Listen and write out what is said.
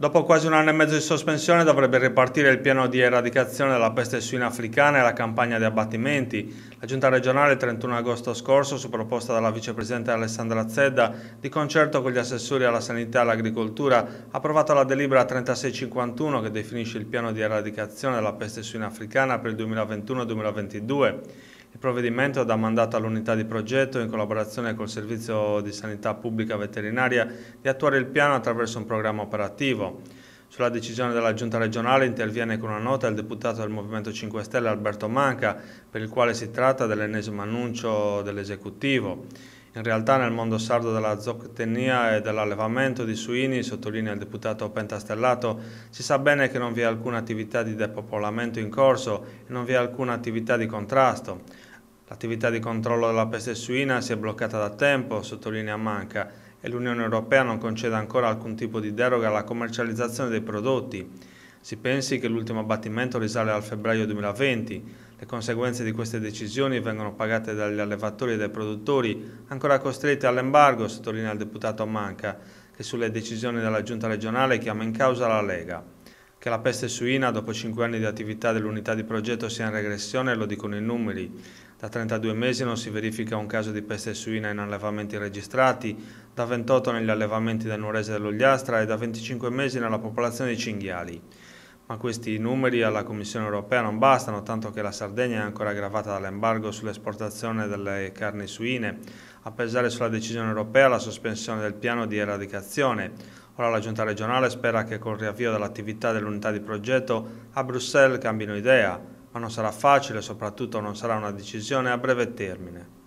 Dopo quasi un anno e mezzo di sospensione dovrebbe ripartire il piano di eradicazione della peste suina africana e la campagna di abbattimenti. La giunta regionale il 31 agosto scorso, su proposta dalla vicepresidente Alessandra Zedda, di concerto con gli assessori alla sanità e all'agricoltura, ha approvato la delibera 3651 che definisce il piano di eradicazione della peste suina africana per il 2021-2022. Il provvedimento dà mandato all'unità di progetto, in collaborazione col Servizio di Sanità Pubblica Veterinaria, di attuare il piano attraverso un programma operativo. Sulla decisione della Giunta regionale interviene con una nota il deputato del Movimento 5 Stelle Alberto Manca, per il quale si tratta dell'ennesimo annuncio dell'esecutivo. In realtà nel mondo sardo della zootecnia e dell'allevamento di suini, sottolinea il deputato Pentastellato, si sa bene che non vi è alcuna attività di depopolamento in corso e non vi è alcuna attività di contrasto. L'attività di controllo della peste suina si è bloccata da tempo, sottolinea Manca, e l'Unione Europea non concede ancora alcun tipo di deroga alla commercializzazione dei prodotti. Si pensi che l'ultimo abbattimento risale al febbraio 2020, le conseguenze di queste decisioni vengono pagate dagli allevatori e dai produttori, ancora costretti all'embargo, sottolinea il deputato Manca, che sulle decisioni della giunta regionale chiama in causa la Lega. Che la peste suina, dopo cinque anni di attività dell'unità di progetto, sia in regressione lo dicono i numeri. Da 32 mesi non si verifica un caso di peste suina in allevamenti registrati, da 28 negli allevamenti del Nurese dell'Ogliastra e da 25 mesi nella popolazione di cinghiali ma questi numeri alla Commissione europea non bastano, tanto che la Sardegna è ancora aggravata dall'embargo sull'esportazione delle carni suine, a pesare sulla decisione europea la sospensione del piano di eradicazione. Ora la Giunta regionale spera che col riavvio dell'attività dell'unità di progetto a Bruxelles cambino idea, ma non sarà facile, soprattutto non sarà una decisione a breve termine.